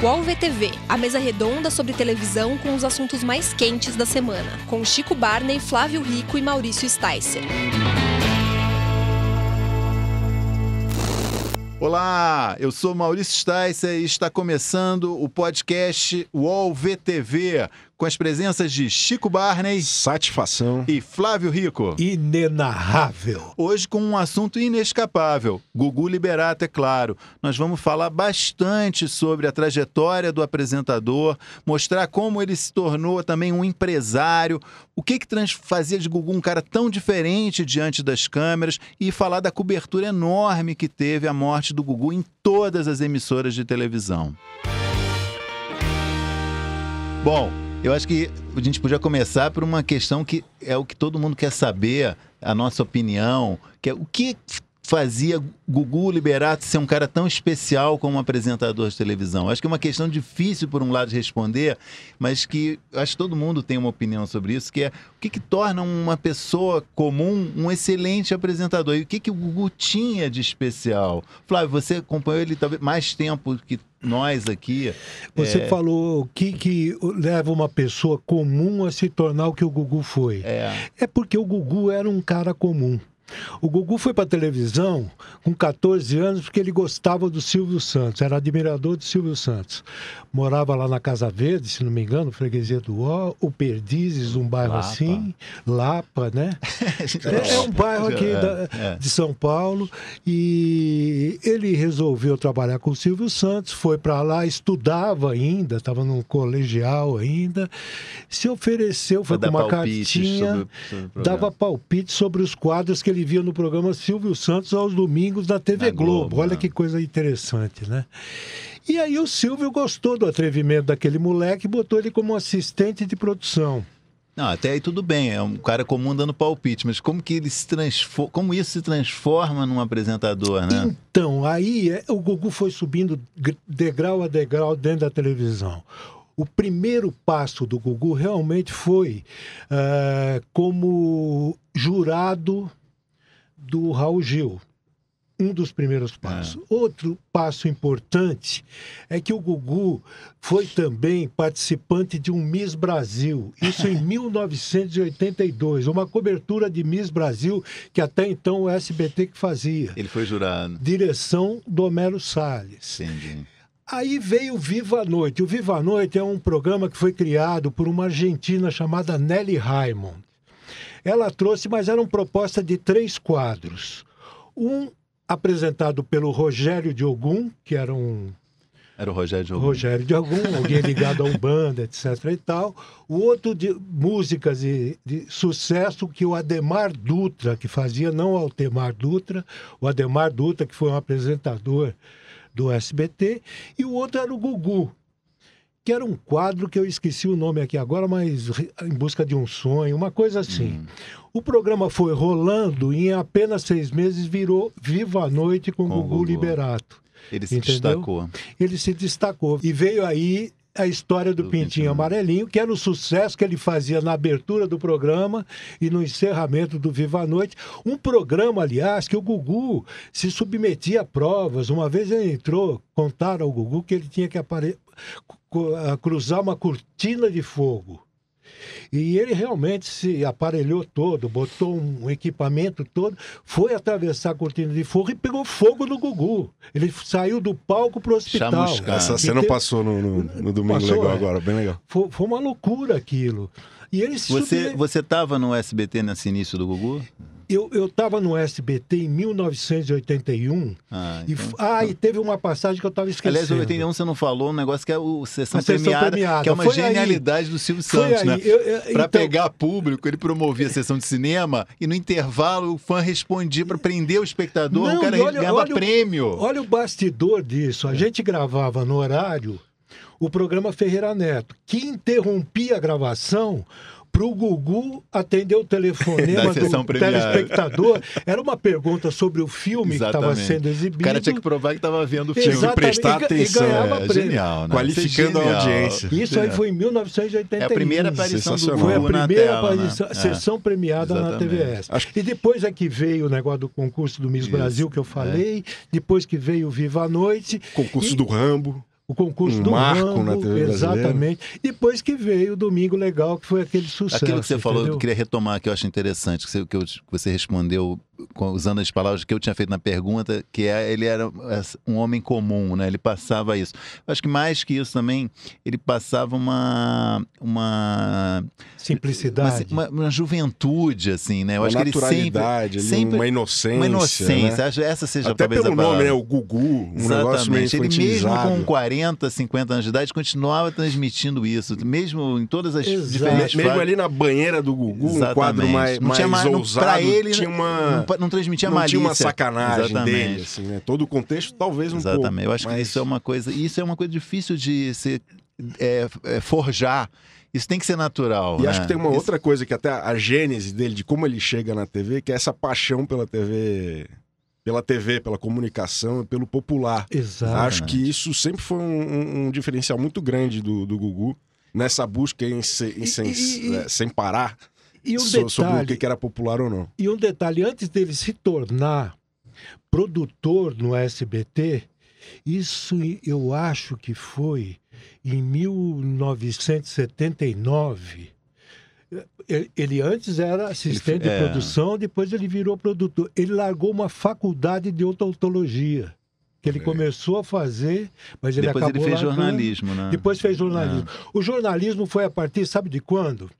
Qual VTV, a mesa redonda sobre televisão com os assuntos mais quentes da semana, com Chico Barney, Flávio Rico e Maurício Sticer. Olá, eu sou Maurício Sticer e está começando o podcast UOL VTV com as presenças de Chico Barney, Satisfação e Flávio Rico. Inenarrável. Hoje com um assunto inescapável, Gugu Liberato, é claro. Nós vamos falar bastante sobre a trajetória do apresentador, mostrar como ele se tornou também um empresário, o que que fazia de Gugu um cara tão diferente diante das câmeras e falar da cobertura enorme que teve a morte do Gugu em todas as emissoras de televisão. Bom, eu acho que a gente podia começar por uma questão que é o que todo mundo quer saber, a nossa opinião, que é o que fazia Gugu Liberato ser um cara tão especial como apresentador de televisão? Acho que é uma questão difícil, por um lado, de responder, mas que acho que todo mundo tem uma opinião sobre isso, que é o que, que torna uma pessoa comum um excelente apresentador? E o que, que o Gugu tinha de especial? Flávio, você acompanhou ele talvez mais tempo que nós aqui. Você é... falou o que, que leva uma pessoa comum a se tornar o que o Gugu foi. É. é porque o Gugu era um cara comum. O Gugu foi para televisão com 14 anos porque ele gostava do Silvio Santos, era admirador do Silvio Santos. Morava lá na Casa Verde, se não me engano, freguesia do Ó, o Perdizes, um bairro Lapa. assim, Lapa, né? É, é, um bairro aqui é, da, é. de São Paulo e ele resolveu trabalhar com o Silvio Santos, foi para lá, estudava ainda, estava num colegial ainda, se ofereceu, foi, foi com uma cartinha, sobre, sobre dava palpite sobre os quadros que ele ele via no programa Silvio Santos aos domingos da TV da Globo. Globo. Olha né? que coisa interessante, né? E aí o Silvio gostou do atrevimento daquele moleque e botou ele como assistente de produção. Não, até aí tudo bem, é um cara comum dando palpite, mas como que ele se transforma, como isso se transforma num apresentador, né? Então, aí é, o Gugu foi subindo degrau a degrau dentro da televisão. O primeiro passo do Gugu realmente foi uh, como jurado do Raul Gil. Um dos primeiros passos. É. Outro passo importante é que o Gugu foi também participante de um Miss Brasil, isso em 1982, uma cobertura de Miss Brasil que até então o SBT que fazia. Ele foi jurado. Direção do Homero Salles. Entendi. Aí veio o Viva a Noite. O Viva a Noite é um programa que foi criado por uma argentina chamada Nelly Raymond. Ela trouxe, mas era uma proposta de três quadros. Um apresentado pelo Rogério de Ogum, que era um era o Rogério de Algum. Rogério de Algum, alguém ligado a Umbanda, etc. e tal. O outro de músicas de, de, sucesso que o Ademar Dutra, que fazia, não o Altemar Dutra, o Ademar Dutra, que foi um apresentador do SBT, e o outro era o Gugu, que era um quadro que eu esqueci o nome aqui agora, mas em busca de um sonho, uma coisa assim. Hum. O programa foi rolando e em apenas seis meses virou Viva a Noite com, com Gugu, Gugu Liberato. Ele se entendeu? destacou. Ele se destacou. E veio aí a história do, do Pintinho, Pintinho Amarelinho, que era o sucesso que ele fazia na abertura do programa e no encerramento do Viva a Noite. Um programa, aliás, que o Gugu se submetia a provas. Uma vez ele entrou, contaram ao Gugu que ele tinha que aparecer cruzar uma cortina de fogo. E ele realmente se aparelhou todo, botou um equipamento todo, foi atravessar a cortina de fogo e pegou fogo no Gugu. Ele saiu do palco para o hospital. Chamuscado. Essa cena teve... passou no, no, no domingo passou, legal é. agora, bem legal. Foi, foi, uma loucura aquilo. E ele você, subia... você no SBT nesse início do Gugu? eu estava no SBT em 1981. Ah, então... e, ah, e então ah, tá. teve uma passagem que eu estava esquecendo. Aliás, em 81 você não falou um negócio que é o Sessão, premiada, premiada, que é uma foi genialidade aí. do Silvio Santos, né? Para então... pegar público, ele promovia a sessão de cinema e no intervalo o fã respondia para prender o espectador, não, o cara olha, ganhava olha, prêmio. Olha o bastidor disso. A é. gente gravava no horário o programa Ferreira Neto, que interrompia a gravação para o Gugu atender o telefonema do premiada. telespectador. Era uma pergunta sobre o filme Exatamente. que estava sendo exibido. O cara tinha que provar que estava vendo o filme. Tinha prestar e, atenção. E é, é genial, né? Qualificando é genial. a audiência. Isso é aí foi em 1981. É a primeira aparição do Gugu Foi a primeira né? aparição, né? sessão premiada Exatamente. na TVS. Acho... E depois é que veio o negócio do concurso do Miss Isso. Brasil que eu falei, depois que veio o Viva a Noite. Concurso e... do Rambo o concurso um do marco Rambo, na TV exatamente. Depois que veio o Domingo Legal, que foi aquele sucesso. Aquilo que você entendeu? falou, eu queria retomar, que eu acho interessante, que você, que eu, que você respondeu usando as palavras que eu tinha feito na pergunta, que é, ele era é, um homem comum, né? Ele passava isso. Eu acho que mais que isso também, ele passava uma uma simplicidade, uma, uma, uma juventude assim, né? Eu uma acho que ele sempre, sempre uma inocência, uma inocência. Né? Acho, essa seja Até talvez pelo a palavra. nome, né? O Gugu, um exatamente. negócio meio ele mesmo com 40 40, 50 anos de idade, continuava transmitindo isso, mesmo em todas as Exato. diferentes Mesmo fases. ali na banheira do Gugu, Exatamente. um quadro mais, não tinha mais, ousado, pra ele, tinha uma, não, não transmitia não malícia. tinha uma sacanagem Exatamente. dele, assim, né? Todo o contexto, talvez um Exatamente. pouco. Eu acho mas... que isso é uma coisa, isso é uma coisa difícil de se é, é, forjar. Isso tem que ser natural. E né? acho que tem uma isso... outra coisa que até a, a gênese dele, de como ele chega na TV, que é essa paixão pela TV pela TV, pela comunicação, pelo popular. Exato. Acho que isso sempre foi um, um diferencial muito grande do, do Gugu nessa busca em, em, e, sem, e, é, sem parar um so, detalhe, sobre o que era popular ou não. E um detalhe, antes dele se tornar produtor no SBT, isso eu acho que foi em 1979 ele antes era assistente de é. produção, depois ele virou produtor. Ele largou uma faculdade de odontologia que ele é. começou a fazer, mas ele depois acabou ele fez largando. jornalismo, né? Depois fez é. jornalismo. É. O jornalismo foi a partir, sabe de quando?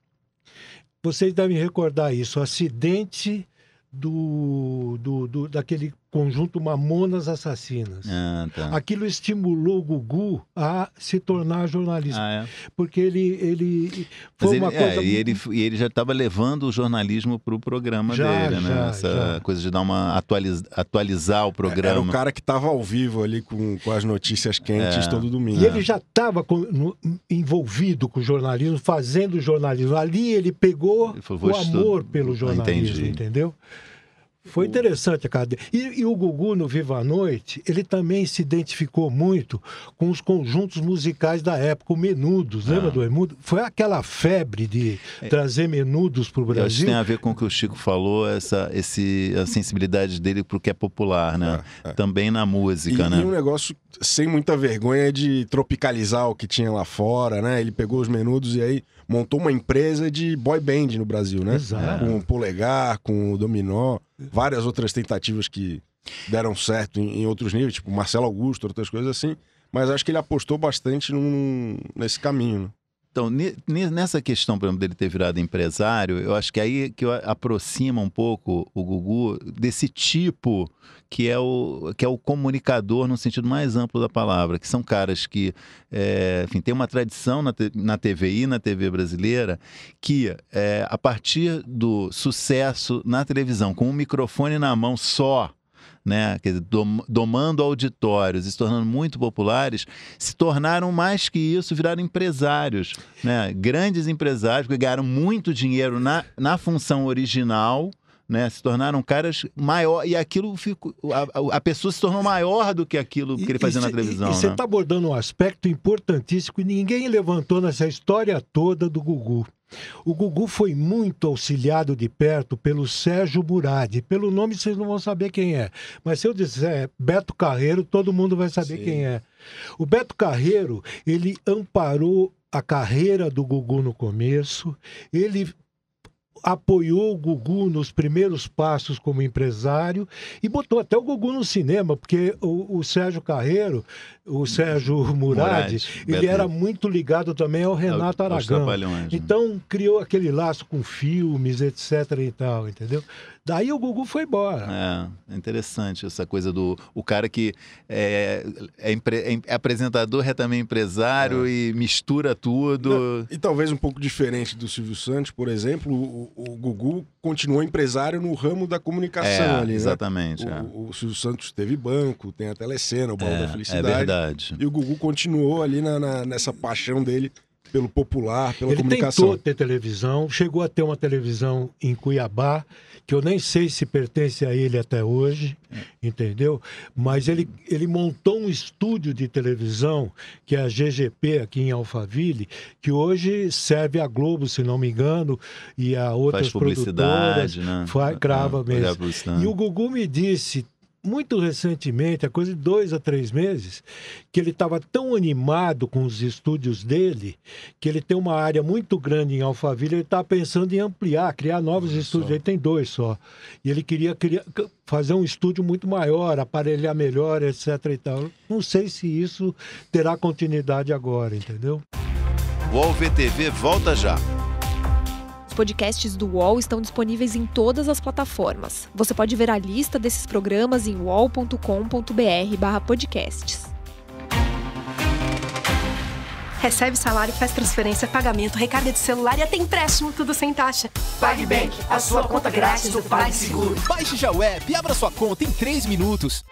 Vocês devem recordar isso, o acidente do, do, do daquele conjunto Mamonas Assassinas. Ah, tá. Aquilo estimulou o Gugu a se tornar jornalista. Ah, é? Porque ele, ele foi uma é, coisa... e, ele, e ele já estava levando o jornalismo para o programa já, dele, né? já, né? Essa já. coisa de dar uma atualiz, atualizar o programa. Era o cara que estava ao vivo ali com, com as notícias quentes é. todo domingo. E ele já estava envolvido com o jornalismo, fazendo jornalismo. Ali ele pegou ele falou, o amor pelo jornalismo, Entendi. entendeu? Foi interessante a cadeia. E, e, o Gugu no Viva a Noite, ele também se identificou muito com os conjuntos musicais da época, o Menudos, lembra ah. do Menudo? Foi aquela febre de é. trazer Menudos para o Brasil. acho que tem a ver com o que o Chico falou, essa esse, a sensibilidade dele para o que é popular, né? É, é. Também na música, e, né? E um negócio sem muita vergonha de tropicalizar o que tinha lá fora, né? Ele pegou os menudos e aí montou uma empresa de boy band no Brasil, né? Exato. Com o Polegar, com o Dominó, várias outras tentativas que deram certo em, em outros níveis, tipo Marcelo Augusto, outras coisas assim. Mas acho que ele apostou bastante num, nesse caminho. Né? Então, nessa questão, por exemplo, dele ter virado empresário, eu acho que aí que aproxima um pouco o Gugu desse tipo que é o, que é o comunicador no sentido mais amplo da palavra, que são caras que, é, enfim, tem uma tradição na, na TVI, na TV brasileira, que é, a partir do sucesso na televisão, com um microfone na mão só, né, domando auditórios e se tornando muito populares, se tornaram mais que isso, viraram empresários, né? Grandes empresários que ganharam muito dinheiro na, na função original, né? Se tornaram caras maior e aquilo ficou, a, a, pessoa se tornou maior do que aquilo que ele fazia e, na televisão. E, né? você está abordando um aspecto importantíssimo que ninguém levantou nessa história toda do Gugu. O Gugu foi muito auxiliado de perto pelo Sérgio Buradi. Pelo nome vocês não vão saber quem é. Mas se eu disser Beto Carreiro, todo mundo vai saber Sim. quem é. O Beto Carreiro, ele amparou a carreira do Gugu no começo, ele apoiou o Gugu nos primeiros passos como empresário e botou até o Gugu no cinema, porque o, o Sérgio Carreiro, o Sérgio Murad, ele era muito ligado também ao é Renato Aragão. É, então criou aquele laço com filmes, etc e tal, entendeu? Daí o Gugu foi embora. É, interessante essa coisa do o cara que é, é, empre, é, é apresentador, é também empresário é. e mistura tudo. E, e talvez um pouco diferente do Silvio Santos, por exemplo, o, o Gugu continuou empresário no ramo da comunicação é, ali. Né? Exatamente. Né? O, é. o, Silvio Santos teve banco, tem a telecena, o baú da felicidade. É verdade. E o Gugu continuou ali na, na, nessa paixão dele pelo popular, pela ele comunicação. Ele tentou ter televisão, chegou a ter uma televisão em Cuiabá, que eu nem sei se pertence a ele até hoje, é. entendeu? Mas ele, ele montou um estúdio de televisão, que é a GGP, aqui em Alphaville, que hoje serve a Globo, se não me engano, e a outras Faz publicidade, produtoras. Né? Faz, grava é, mesmo. E o Gugu me disse, muito recentemente, a coisa de dois a três meses, que ele estava tão animado com os estúdios dele, que ele tem uma área muito grande em Alphaville, ele estava pensando em ampliar, criar novos Olha estúdios. Só. Ele tem dois só. E ele queria criar, fazer um estúdio muito maior, aparelhar melhor, etc. E tal. Não sei se isso terá continuidade agora, entendeu? O TV volta já. Os podcasts do UOL estão disponíveis em todas as plataformas. Você pode ver a lista desses programas em uol.com.br/podcasts. Recebe salário, faz transferência, pagamento, recarga de celular e até empréstimo, tudo sem taxa. PagBank, a sua conta grátis do PagSeguro. Baixe já o app e abra sua conta em 3 minutos.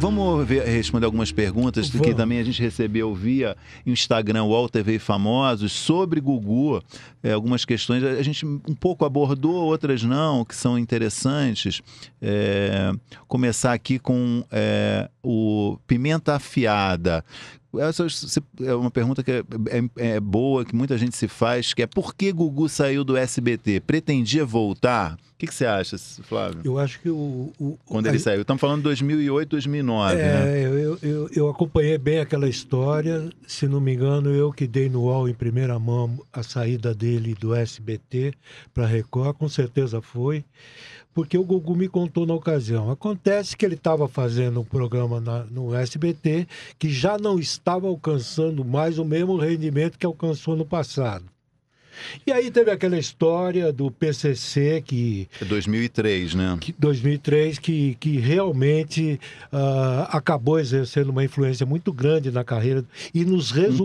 Vamos ver, responder algumas perguntas Vamos. que também a gente recebeu via Instagram, Walter TV Famosos, sobre Gugu. É, algumas questões a gente um pouco abordou, outras não, que são interessantes. É, começar aqui com é, o Pimenta Afiada. Essa é uma pergunta que é, é, é, boa, que muita gente se faz, que é por que Gugu saiu do SBT? Pretendia voltar? O que, que você acha, Flávio? Eu acho que o... o Quando ele a... saiu. Estamos falando de 2008, 2009, é, né? Eu, eu, eu, acompanhei bem aquela história. Se não me engano, eu que dei no UOL em primeira mão a saída dele do SBT para Record. Com certeza foi porque o Gugu me contou na ocasião. Acontece que ele estava fazendo um programa na, no SBT que já não estava alcançando mais o mesmo rendimento que alcançou no passado. E aí teve aquela história do PCC que... 2003, é né? Que, 2003, que, que realmente uh, acabou exercendo uma influência muito grande na carreira e nos resultados...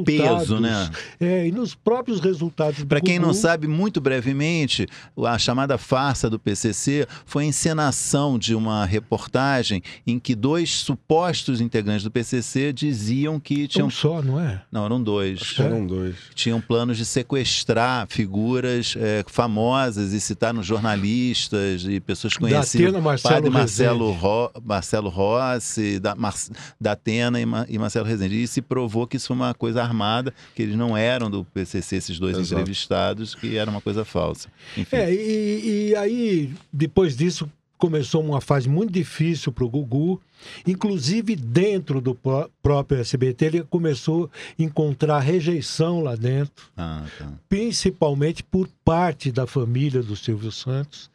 Um peso, né? É, e nos próprios resultados Para quem não sabe, muito brevemente, a chamada farsa do PCC foi a encenação de uma reportagem em que dois supostos integrantes do PCC diziam que tinham... Um só, não é? Não, eram dois. Acho que eram dois. Tinham planos de sequestrar figuras é, famosas e citar nos jornalistas e pessoas conhecidas. Da Atena, Marcelo Padre Marcelo, Ro, Marcelo Rossi, da, Mar, da Atena e, e, Marcelo Rezende. E se provou que isso foi uma coisa armada, que eles não eram do PCC, esses dois Exato. entrevistados, que era uma coisa falsa. Enfim. É, e, e aí, depois disso, começou uma fase muito difícil para o Gugu, inclusive dentro do próprio SBT, ele começou a encontrar rejeição lá dentro, ah, tá. principalmente por parte da família do Silvio Santos.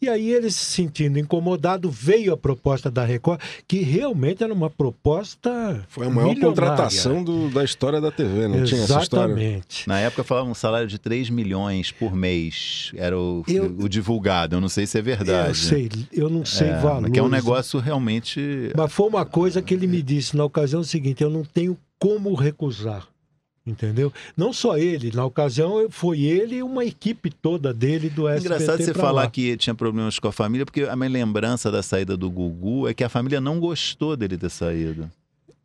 E aí ele se sentindo incomodado, veio a proposta da Record, que realmente era uma proposta. Foi a maior milionária. contratação do, da história da TV, não Exatamente. tinha essa história? Na época falava um salário de 3 milhões por mês, era o, eu, o divulgado. Eu não sei se é verdade. Eu sei, eu não sei é, valor. Que é um negócio realmente. Mas foi uma coisa que ele me é. disse na ocasião o seguinte: eu não tenho como recusar. Entendeu? Não só ele, na ocasião foi ele e uma equipe toda dele do SBT. Engraçado você falar lá. que tinha problemas com a família, porque a minha lembrança da saída do Gugu é que a família não gostou dele ter saído.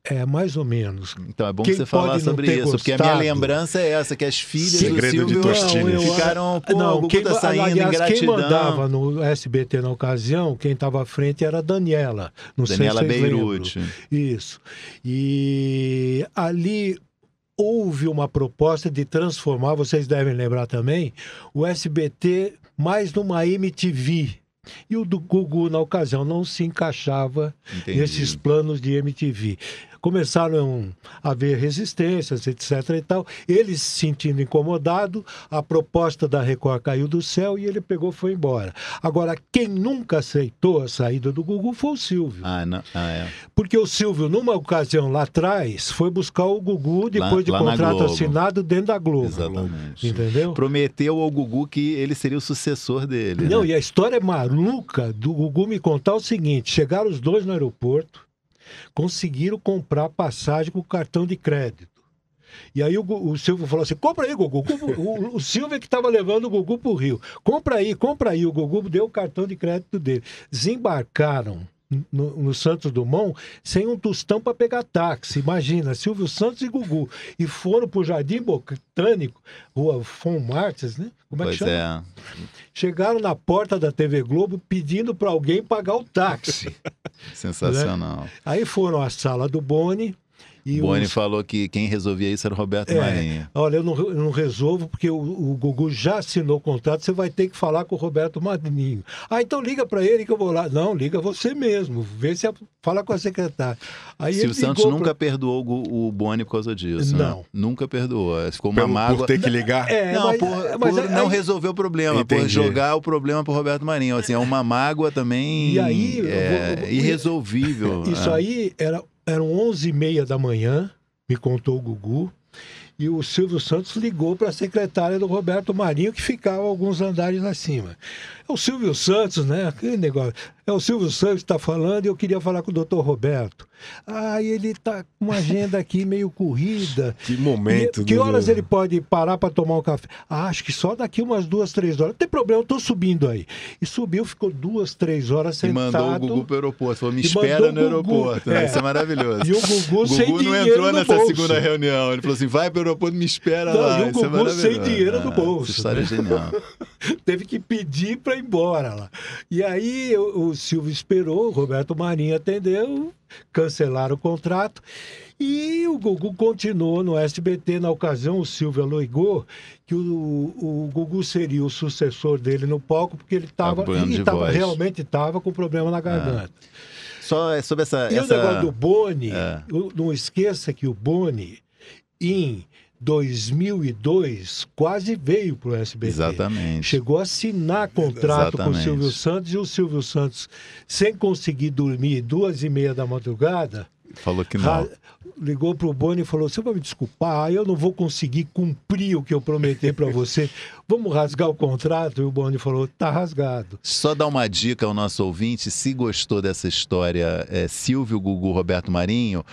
É, mais ou menos. Então é bom você falar sobre isso, gostado. porque a minha lembrança é essa, que as filhas Segredo do Silvio de ficaram, pô, não, o quem, tá saindo, aliás, ingratidão. quem mandava no SBT na ocasião, quem estava à frente era a Daniela. Não Daniela sei se Beirute. Lembram. Isso. E ali houve uma proposta de transformar, vocês devem lembrar também, o SBT mais numa MTV. E o do Gugu, na ocasião, não se encaixava Entendi. nesses planos de MTV começaram a haver resistências, etc. E tal. Ele se sentindo incomodado, a proposta da Record caiu do céu e ele pegou foi embora. Agora, quem nunca aceitou a saída do Gugu foi o Silvio. Ah, não. Ah, é. Porque o Silvio, numa ocasião lá atrás, foi buscar o Gugu depois lá, de contrato assinado dentro da Globo. Exatamente. Entendeu? Prometeu ao Gugu que ele seria o sucessor dele. Não, né? e a história maluca do Gugu me contar o seguinte: chegaram os dois no aeroporto conseguiram comprar passagem com cartão de crédito. E aí o, o Silvio falou assim: compra aí, Gugu. O, o Silvio é que estava levando o Gugu para o Rio. Compra aí, compra aí. O Gugu deu o cartão de crédito dele. Desembarcaram no, no, Santos Dumont sem um tostão para pegar táxi. Imagina, Silvio Santos e Gugu. E foram para o Jardim Botânico, Rua Fon Martins, né? Como é pois que chama? É. Chegaram na porta da TV Globo pedindo para alguém pagar o táxi. Sensacional. Né? Aí foram à sala do Boni, e Boni os... falou que quem resolvia isso era o Roberto é, Marinho. Olha, eu não, eu não resolvo porque o, o, Gugu já assinou o contrato, você vai ter que falar com o Roberto Marinho. Ah, então liga para ele que eu vou lá. Não, liga você mesmo, vê se fala com a secretária. Aí Silvio Santos nunca pra... perdoou o, o Boni por causa disso. Né? Não. Né? Nunca perdoou. É, ficou uma Pelo, mágoa. Por ter que ligar? É, não, mas, por, é, mas, por é, não resolver o problema, Entendi. por jogar o problema para o Roberto Marinho. Assim, é uma mágoa também e aí, é, vou, vou, irresolvível. Isso né? aí era eram 11h30 da manhã, me contou o Gugu, e o Silvio Santos ligou para a secretária do Roberto Marinho, que ficava alguns andares acima. É o Silvio Santos, né? Aquele negócio. É o Silvio Santos que está falando e eu queria falar com o doutor Roberto. Ah, ele está com uma agenda aqui meio corrida. Que momento. E, que né, horas ele pode parar para tomar um café? Ah, acho que só daqui umas duas, três horas. Não tem problema, eu estou subindo aí. E subiu, ficou duas, três horas sentado. E mandou o Gugu para o aeroporto. Falou, me espera no aeroporto. É. Isso é maravilhoso. E o Gugu, o Gugu não entrou nessa bolso. segunda reunião. Ele falou assim, vai para o aeroporto, me espera não, lá. E o é Gugu é sem dinheiro no ah, bolso. Ah, história é né? genial. Teve que pedir para foi embora lá. E aí o, o Silvio esperou, o Roberto Marinho atendeu, cancelaram o contrato. E o Gugu continuou no SBT. Na ocasião, o Silvio aluigou que o, o Gugu seria o sucessor dele no palco, porque ele estava realmente estava com problema na ah. garganta. É. Só sobre essa. E essa... o negócio do Boni, é. não esqueça que o Boni, em 2002 quase veio para o SBT. Exatamente. Chegou a assinar contrato Exatamente. com o Silvio Santos e o Silvio Santos, sem conseguir dormir duas e meia da madrugada, Falou que não. Ligou pro Boni e falou: Você vai me desculpar, eu não vou conseguir cumprir o que eu prometi para você. Vamos rasgar o contrato? E o Boni falou: Tá rasgado. Só dar uma dica ao nosso ouvinte: se gostou dessa história, é, Silvio, Gugu, Roberto Marinho,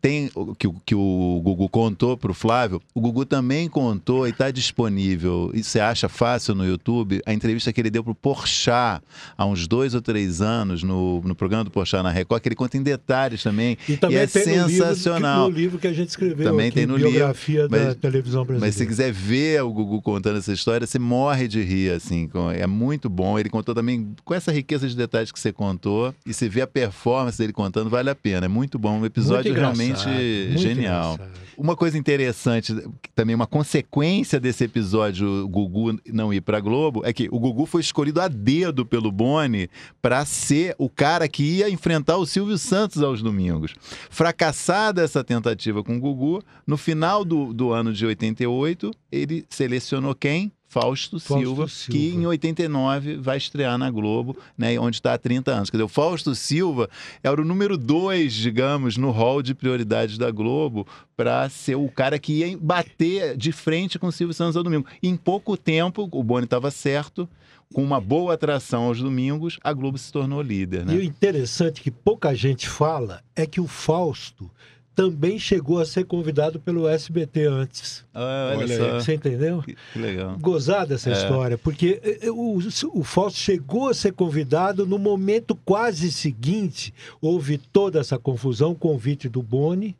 tem que, que o Gugu contou para o Flávio, o Gugu também contou e está disponível, e você acha fácil no YouTube, a entrevista que ele deu para o Porchat há uns dois ou três anos no, no programa do Porchat na Record, que ele conta em detalhes também, e, também e é sensacional. No livro, que, no livro que a gente escreveu também aqui, tem no biografia livro, mas, da televisão brasileira. Mas se quiser ver o Gugu contando essa história, você morre de rir, assim, é muito bom. Ele contou também com essa riqueza de detalhes que você contou, e se vê a performance dele contando, vale a pena, é muito bom, um episódio realmente simplesmente genial. Uma coisa interessante, também uma consequência desse episódio o Gugu não ir para Globo, é que o Gugu foi escolhido a dedo pelo Boni para ser o cara que ia enfrentar o Silvio Santos aos domingos. Fracassada essa tentativa com o Gugu, no final do, do ano de 88, ele selecionou quem? Fausto, Fausto Silva, Silva, que em 89 vai estrear na Globo, né, onde está há 30 anos. Quer dizer, o Fausto Silva era o número dois, digamos, no hall de prioridades da Globo para ser o cara que ia bater de frente com o Silvio Santos ao domingo. E em pouco tempo, o Boni estava certo, com uma boa atração aos domingos, a Globo se tornou líder. Né? E o interessante que pouca gente fala é que o Fausto também chegou a ser convidado pelo SBT antes. Ah, olha, olha Você entendeu? Que, que legal. Gozada essa é. história, porque eh, eh, o, o Fausto chegou a ser convidado no momento quase seguinte. Houve toda essa confusão, convite do Boni,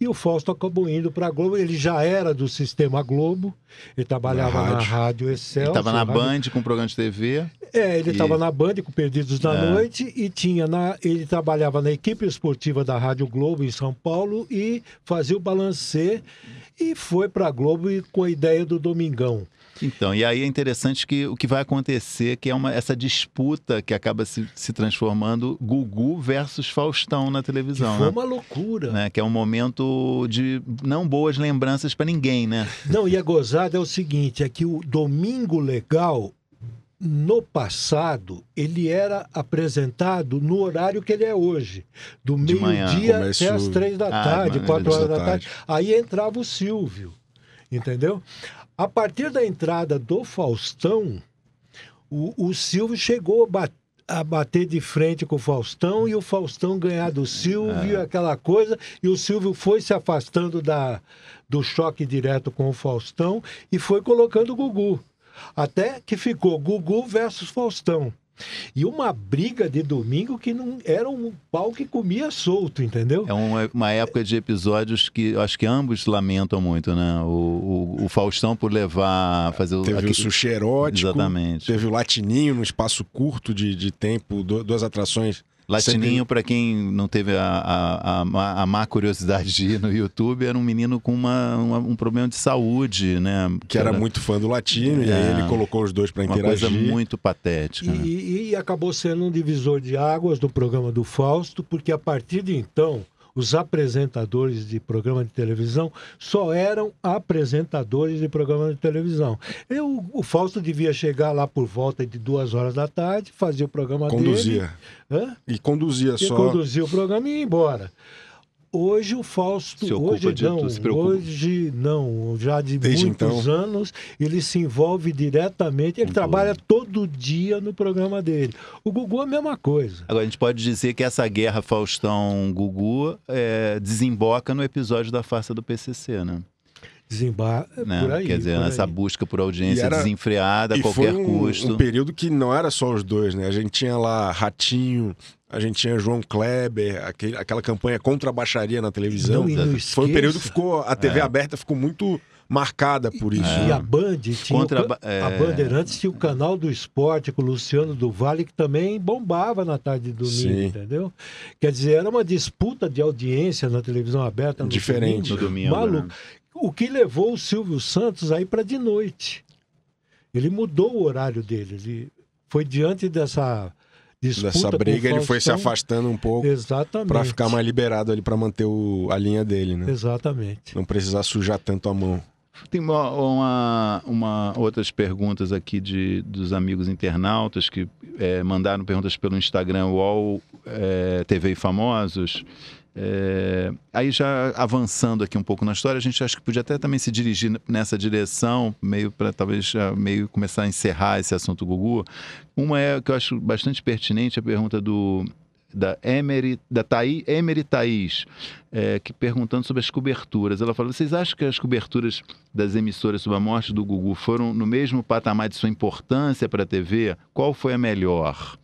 e o Fausto acabou indo para a Globo. Ele já era do sistema Globo, ele trabalhava na rádio, rádio Excel. Estava na rádio... Band com programa de TV. É, ele estava e... na Band com Perdidos na é. Noite e tinha na... ele trabalhava na equipe esportiva da Rádio Globo em São Paulo e fazia o balancê e foi para a Globo com a ideia do Domingão. Então, e aí é interessante que o que vai acontecer, que é uma, essa disputa que acaba se, se transformando Gugu versus Faustão na televisão. Que foi né? uma loucura. Né? Que é um momento de não boas lembranças para ninguém, né? Não, e a gozada é o seguinte, é que o Domingo Legal, no passado, ele era apresentado no horário que ele é hoje, do meio-dia até as três da ah, tarde, ah, quatro horas da tarde. tarde. Aí entrava o Silvio, entendeu? A partir da entrada do Faustão, o, o Silvio chegou a bater a bater de frente com o Faustão e o Faustão ganhar do Silvio, é. aquela coisa, e o Silvio foi se afastando da, do choque direto com o Faustão e foi colocando o Gugu. Até que ficou Gugu versus Faustão. E uma briga de domingo que não era um pau que comia solto, entendeu? É uma, uma época de episódios que acho que ambos lamentam muito, né? O, o, o Faustão por levar, fazer teve o. Teve o sushi erótico, Exatamente. teve o latininho no espaço curto de, de tempo, duas atrações Latininho, para quem não teve a, a, a, a, má curiosidade de ir no YouTube, era um menino com uma, uma um problema de saúde, né? Que, que era, era, muito fã do Latino, é, e aí ele é, colocou os dois para interagir. Uma coisa muito patética. E, né? e acabou sendo um divisor de águas do programa do Fausto, porque a partir de então os apresentadores de programa de televisão só eram apresentadores de programa de televisão. Eu, o Fausto devia chegar lá por volta de duas horas da tarde, fazia o programa conduzia. dele. Conduzia. E conduzia e só. Conduzia o programa e ia embora. Hoje o Fausto, hoje não, hoje não, já de Desde muitos então... anos, ele se envolve diretamente, ele trabalha todo dia no programa dele. O Gugu é a mesma coisa. Agora, a gente pode dizer que essa guerra Faustão-Gugu é, desemboca no episódio da farsa do PCC, né? desembar é né? por aí. Quer dizer, essa aí. busca por audiência era... desenfreada a qualquer foi um, custo. um período que não era só os dois, né? A gente tinha lá Ratinho, a gente tinha João Kleber, aquele, aquela campanha contra a baixaria na televisão. Não, não Foi um período que ficou a TV é. aberta ficou muito marcada por isso. E, a Band tinha Contra, o, é... a Bandeirantes tinha o canal do esporte com o Luciano do Vale, que também bombava na tarde do domingo, Sim. entendeu? Quer dizer, era uma disputa de audiência na televisão aberta no Diferente. domingo Maluco. Né? O que levou o Silvio Santos aí para de noite. Ele mudou o horário dele. Ele foi diante dessa disputa. Dessa briga ele foi se afastando um pouco. Para ficar mais liberado ali, para manter o, a linha dele, né? Exatamente. Não precisar sujar tanto a mão. Tem uma, uma, uma, outras perguntas aqui de, dos amigos internautas que é, mandaram perguntas pelo Instagram UOL é, eh, TV Famosos. É, aí já avançando aqui um pouco na história, a gente acho que podia até também se dirigir nessa direção, meio para talvez ah, meio começar a encerrar esse assunto Gugu. Uma é que eu acho bastante pertinente a pergunta do da Emery, da Thaí, Emery Thaís, é, que perguntando sobre as coberturas. Ela falou: vocês acham que as coberturas das emissoras sobre a morte do Gugu foram no mesmo patamar de sua importância para a TV? Qual foi a melhor?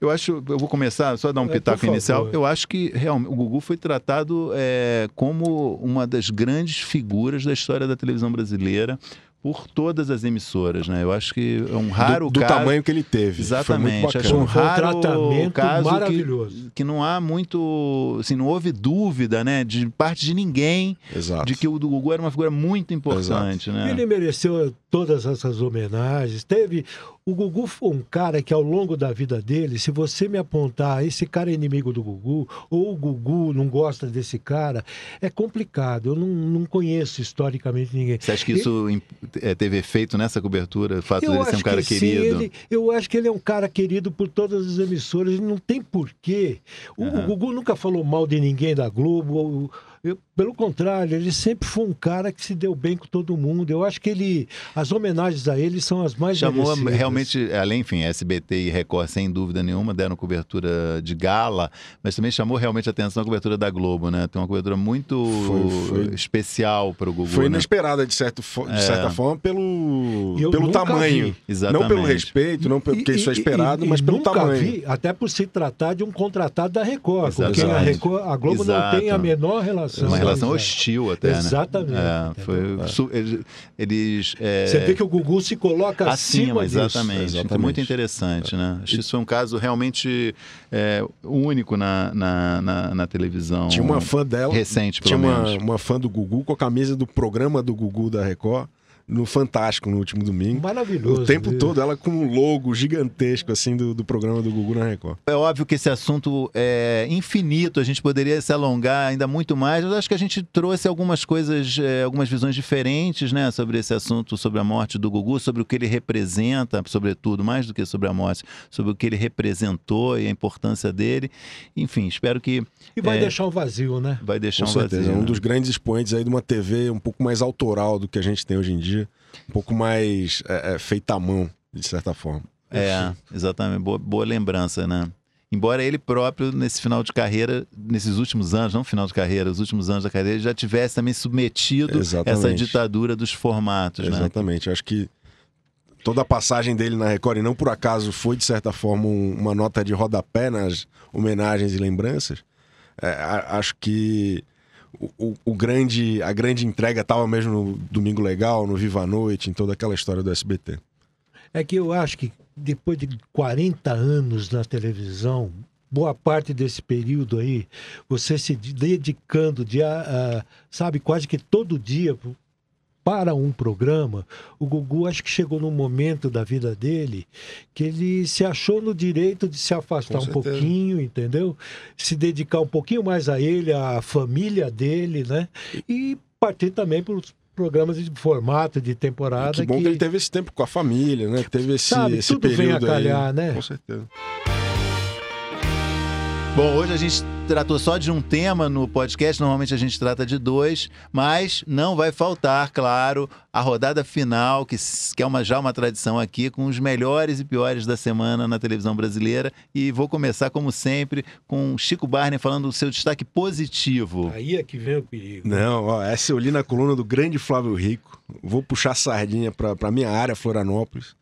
Eu acho, eu vou começar, só dar um é, pitaco é, inicial. Eu acho que realmente o Gugu foi tratado é, como uma das grandes figuras da história da televisão brasileira por todas as emissoras, né? Eu acho que é um raro do, do caso... tamanho que ele teve. Exatamente. Acho um raro um caso maravilhoso. Que, que, não há muito, assim, não houve dúvida, né, de parte de ninguém Exato. de que o do Gugu era uma figura muito importante, né? Ele mereceu todas essas homenagens. Teve o Gugu foi um cara que, ao longo da vida dele, se você me apontar, esse cara é inimigo do Gugu, ou o Gugu não gosta desse cara, é complicado. Eu não, não conheço historicamente ninguém. Você acha que ele... isso é, teve efeito nessa cobertura, o fato eu dele ser um cara que querido? Sim, ele, eu acho que ele é um cara querido por todas as emissoras, ele não tem porquê. O, uhum. o Gugu nunca falou mal de ninguém da Globo. Ou, eu, pelo contrário, ele sempre foi um cara que se deu bem com todo mundo. Eu acho que ele. As homenagens a ele são as mais Chamou merecidas. realmente, além, enfim, SBT e Record, sem dúvida nenhuma, deram cobertura de gala, mas também chamou realmente a atenção a cobertura da Globo, né? Tem uma cobertura muito foi, foi. especial para o Google. Foi né? inesperada, né? de, certo, de certa é. forma, pelo, pelo tamanho. Não pelo respeito, não pelo, porque e, isso é esperado, e, mas e pelo tamanho. Vi, até por se tratar de um contratado da Record, Exatamente. porque a, Record, a Globo Exato. não tem a menor relação. Uma relação relação é. hostil até, né? Exatamente. Né? É, foi, é. eles, eles é... Você vê que o Gugu se coloca acima, acima exatamente. Disso. exatamente. É muito interessante, né? Acho que isso foi um caso realmente é, único na, na, na, na, televisão. Tinha uma fã dela. Recente, pelo tinha menos. Tinha uma, uma fã do Gugu com a camisa do programa do Gugu da Record no Fantástico no último domingo. Maravilhoso. O tempo Deus. todo, ela com um logo gigantesco, assim, do, do programa do Gugu na Record. É óbvio que esse assunto é infinito, a gente poderia se alongar ainda muito mais, mas acho que a gente trouxe algumas coisas, é, algumas visões diferentes, né, sobre esse assunto, sobre a morte do Gugu, sobre o que ele representa, sobretudo, mais do que sobre a morte, sobre o que ele representou e a importância dele. Enfim, espero que. E vai é, deixar um vazio, né? Vai deixar com um certeza. vazio. É um dos grandes expoentes aí de uma TV um pouco mais autoral do que a gente tem hoje em dia um pouco mais é, é, feita à mão, de certa forma. É, exatamente. Boa, boa lembrança, né? Embora ele próprio, nesse final de carreira, nesses últimos anos, não final de carreira, os últimos anos da carreira, já tivesse também submetido exatamente. essa ditadura dos formatos, né? exatamente. né? Eu acho que toda a passagem dele na Record, e não por acaso foi, de certa forma, um, uma nota de rodapé nas homenagens e lembranças, é, a, acho que o, o, grande, a grande entrega estava é mesmo no Domingo Legal, no Viva a Noite, em toda aquela história do SBT. É que eu acho que depois de 40 anos na televisão, boa parte desse período aí, você se dedicando, de, uh, ah, sabe, quase que todo dia para um programa, o Gugu acho que chegou num momento da vida dele que ele se achou no direito de se afastar um pouquinho, entendeu? Se dedicar um pouquinho mais a ele, à família dele, né? E partir também para os programas de formato de temporada. E que bom que... que... ele teve esse tempo com a família, né? Teve esse, Sabe, esse tudo período vem a calhar, aí. né? Com certeza. Bom, hoje a gente tratou só de um tema no podcast, normalmente a gente trata de dois, mas não vai faltar, claro, a rodada final, que, que é uma, já uma tradição aqui, com os melhores e piores da semana na televisão brasileira. E vou começar, como sempre, com Chico Barney falando o seu destaque positivo. Aí é que vem o perigo. Não, ó, essa eu li na coluna do grande Flávio Rico. Vou puxar sardinha para minha área, Florianópolis.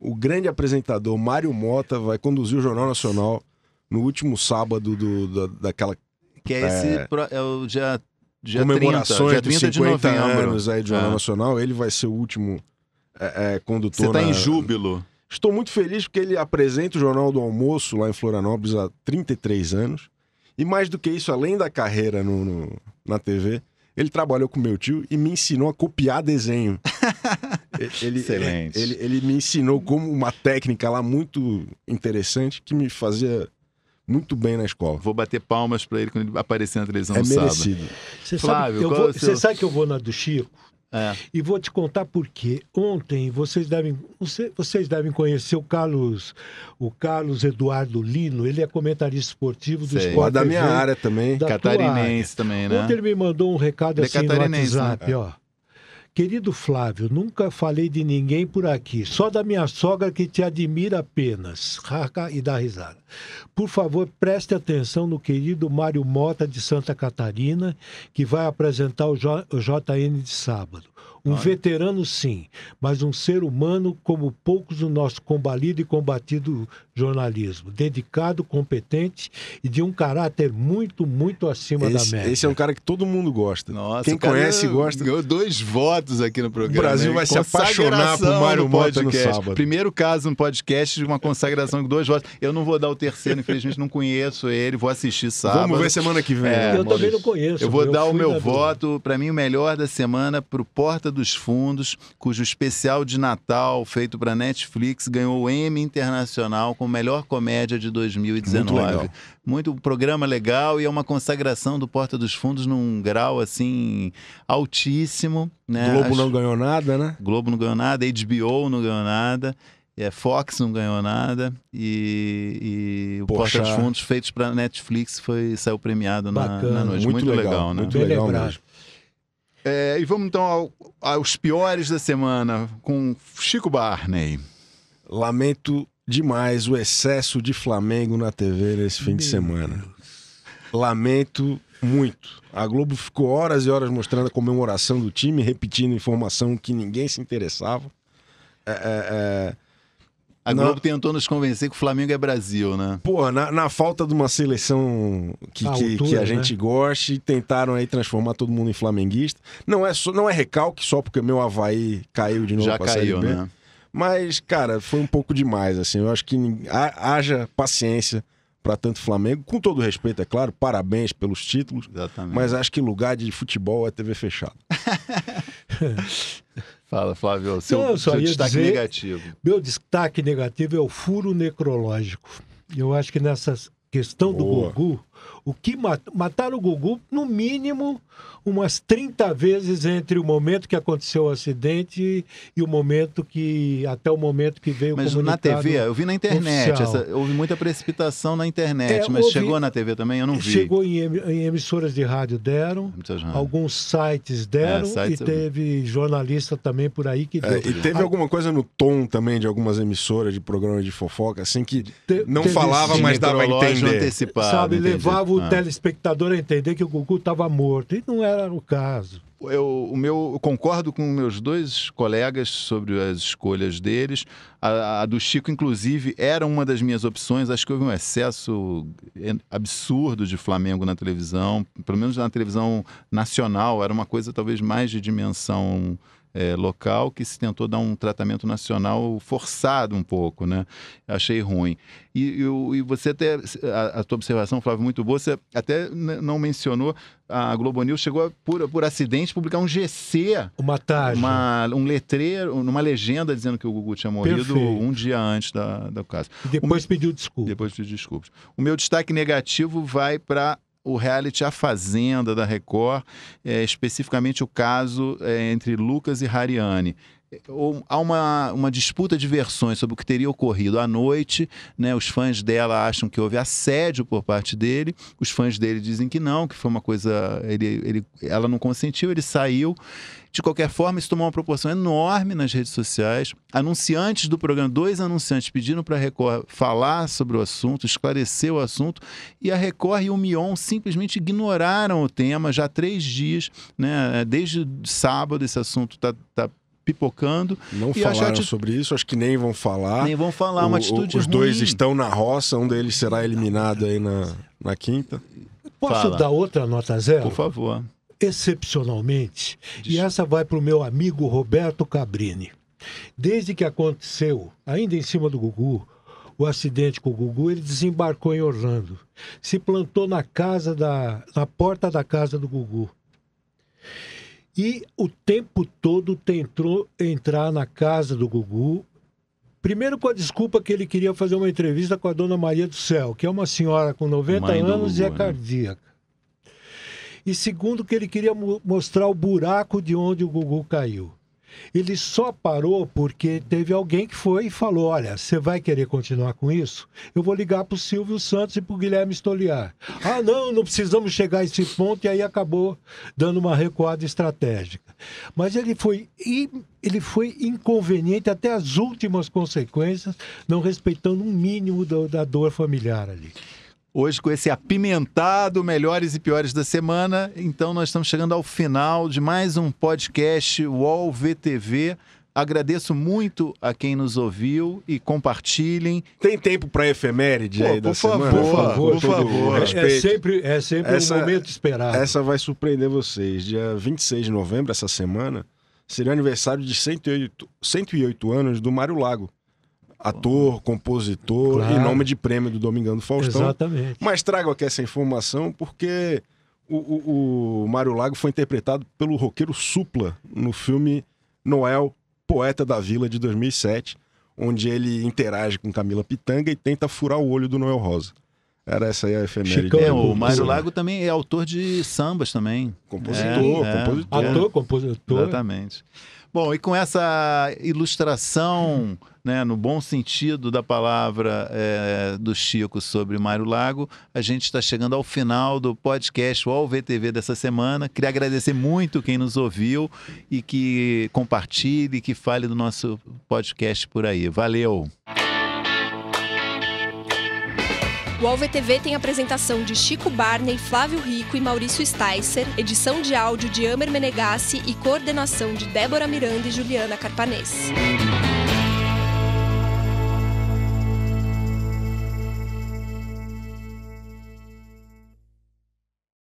O grande apresentador Mário Mota vai conduzir o Jornal Nacional no último sábado do, da, daquela. Que é esse. É, pro, é o dia, dia comemorações 30, dia 30 de novembro. anos aí de Jornal é. Nacional. Ele vai ser o último é, é condutor. Você está em júbilo. Estou muito feliz porque ele apresenta o Jornal do Almoço lá em Florianópolis há 33 anos. E mais do que isso, além da carreira no, no na TV, ele trabalhou com meu tio e me ensinou a copiar desenho. ele, Excelente. Ele, ele, ele me ensinou como uma técnica lá muito interessante que me fazia muito bem na escola. Vou bater palmas para ele quando ele aparecer na televisão é no merecido. sábado. Você Flávio, sabe, vou, é seu... você sabe que eu vou na do Chico? É. E vou te contar por quê. Ontem vocês devem, vocês devem conhecer o Carlos, o Carlos Eduardo Lino. Ele é comentarista esportivo do esporte. da minha área também, catarinense área. também, né? Ontem ele me mandou um recado ele é assim é no WhatsApp, né? ó. Querido Flávio, nunca falei de ninguém por aqui, só da minha sogra que te admira apenas. Raca e dá risada. Por favor, preste atenção no querido Mário Mota de Santa Catarina, que vai apresentar o, o JN de sábado. Um Olha. veterano, sim, mas um ser humano como poucos do nosso combalido e combatido jornalismo. Dedicado, competente e de um caráter muito, muito acima esse, da média. Esse é um cara que todo mundo gosta. Nossa, Quem conhece gosta. Ganhou dois votos aqui no programa. O Brasil vai se apaixonar por Mário Mota no sábado. Primeiro caso no podcast de uma consagração com dois votos. Eu não vou dar o terceiro, infelizmente não conheço ele, vou assistir sábado. Vamos ver semana que vem. É, eu Maurício. também não conheço. Eu vou dar o meu é voto. Para mim, o melhor da semana pro Porta do dos Fundos, cujo especial de Natal, feito para Netflix, ganhou o Emmy Internacional com melhor comédia de 2019. Muito, legal. Muito um programa legal e é uma consagração do Porta dos Fundos num grau assim altíssimo. Né? Globo Acho... não ganhou nada, né? Globo não ganhou nada, HBO não ganhou nada é, Fox não ganhou nada e, e o Porta dos Fundos feitos para Netflix foi saiu premiado na, na noite. Muito, muito legal, legal, né? Muito legal mesmo. É, e vamos então ao, aos piores da semana com Chico Barney. Lamento demais o excesso de Flamengo na TV nesse fim de semana. Lamento muito. A Globo ficou horas e horas mostrando a comemoração do time, repetindo informação que ninguém se interessava. É, é, é a Globo tentou nos convencer que o Flamengo é Brasil, né? Pô, na, na, falta de uma seleção que, a que, altura, que, a né? gente goste, tentaram aí transformar todo mundo em flamenguista. Não é, só, não é recalque só porque meu Havaí caiu de novo Já caiu, né? Mas, cara, foi um pouco demais, assim. Eu acho que haja paciência para tanto Flamengo. Com todo respeito, é claro, parabéns pelos títulos. Exatamente. Mas acho que lugar de futebol é TV fechada. Fala, Flávio, seu, Não, seu destaque dizer, negativo. Meu destaque negativo é o furo necrológico. Eu acho que nessa questão Boa. do Gugu, o que mat... mataram o Gugu, no mínimo, umas 30 vezes entre o momento que aconteceu o acidente e o momento que. até o momento que veio mas o Mas na TV, eu vi na internet. Essa... houve muita precipitação na internet, é, mas chegou na TV também, eu não vi. Chegou em, em emissoras de rádio deram, alguns sites deram é, sites e teve jornalista também por aí que é, deu. É, e teve alguma coisa no tom também de algumas emissoras de programas de fofoca, assim, que te, não falava, mas dava a entender. Antecipado, Sabe, entendi. levar dava o ah. telespectador a entender que o Gugu estava morto. E não era o caso. Eu, o meu, eu concordo com meus dois colegas sobre as escolhas deles. A, a, do Chico, inclusive, era uma das minhas opções. Acho que houve um excesso absurdo de Flamengo na televisão, pelo menos na televisão nacional. Era uma coisa talvez mais de dimensão é, local que se tentou dar um tratamento nacional forçado um pouco, né? Achei ruim. E, e, e você até, a, a tua observação, Flávio, muito boa, você até não mencionou, a Globo News chegou a, por, por acidente, publicar um GC. Uma tarde. Uma, um letreiro, uma legenda dizendo que o Gugu tinha morrido Perfeito. um dia antes da, da caso. E depois o, pediu desculpas. Depois pediu desculpas. O meu destaque negativo vai para o reality A Fazenda da Record, é, especificamente o caso é, entre Lucas e Hariane há uma, uma disputa de versões sobre o que teria ocorrido à noite. Né? Os fãs dela acham que houve assédio por parte dele, os fãs dele dizem que não, que foi uma coisa. Ele, ele, ela não consentiu, ele saiu. De qualquer forma, isso tomou uma proporção enorme nas redes sociais. Anunciantes do programa, dois anunciantes pediram para a Record falar sobre o assunto, esclarecer o assunto, e a Record e o Mion simplesmente ignoraram o tema já há três dias, né? Desde sábado esse assunto está tá, tá pipocando. Não e falaram atitude... sobre isso, acho que nem vão falar. Nem vão falar, é o, uma atitude Os ruim. dois estão na roça, um deles será eliminado aí na, na quinta. Posso Fala. dar outra nota zero? Por favor. Excepcionalmente. E essa vai para o meu amigo Roberto Cabrini. Desde que aconteceu, ainda em cima do Gugu, o acidente com o Gugu, ele desembarcou em Orlando. Se plantou na casa da. na porta da casa do Gugu. E o tempo todo tentou entrar na casa do Gugu. Primeiro com a desculpa que ele queria fazer uma entrevista com a dona Maria do Céu, que é uma senhora com 90 Mãe anos Gugu, e é né? cardíaca. E segundo que ele queria mostrar o buraco de onde o Gugu caiu. Ele só parou porque teve alguém que foi e falou: Olha, você vai querer continuar com isso? Eu vou ligar para o Silvio Santos e para o Guilherme Stoliar. Ah, não, não precisamos chegar a esse ponto, e aí acabou dando uma recuada estratégica. Mas ele foi, ele foi inconveniente até as últimas consequências, não respeitando um mínimo da, da dor familiar ali. Hoje, com esse apimentado Melhores e Piores da Semana, então nós estamos chegando ao final de mais um podcast UOL VTV. Agradeço muito a quem nos ouviu e compartilhem. Tem tempo para efeméride Pô, aí por favor, por favor, por favor. É, é sempre, é sempre essa, um momento esperado. Essa vai surpreender vocês. Dia 26 de novembro, essa semana, seria o aniversário de 108, 108 anos do Mário Lago ator, compositor, claro. nome de prêmio do Domingão do Faustão. Exatamente. Mas trago aqui essa informação porque o, o, o Mário Lago foi interpretado pelo roqueiro Supla no filme Noel, Poeta da Vila, de 2007, onde ele interage com Camila Pitanga e tenta furar o olho do Noel Rosa. Era essa aí a efeméride. Chicão, é, o Mário Lago também é autor de sambas também. Compositor, é, é. compositor. Ator, compositor. Exatamente. Bom, e com essa ilustração, né, no bom sentido da palavra é, do Chico sobre Mário Lago, a gente está chegando ao final do podcast ao VTV dessa semana. Queria agradecer muito quem nos ouviu e que compartilhe, que fale do nosso podcast por aí. Valeu! O AlvTV tem apresentação de Chico Barney, Flávio Rico e Maurício Sticer, edição de áudio de Amer Menegassi e coordenação de Débora Miranda e Juliana Carpanês.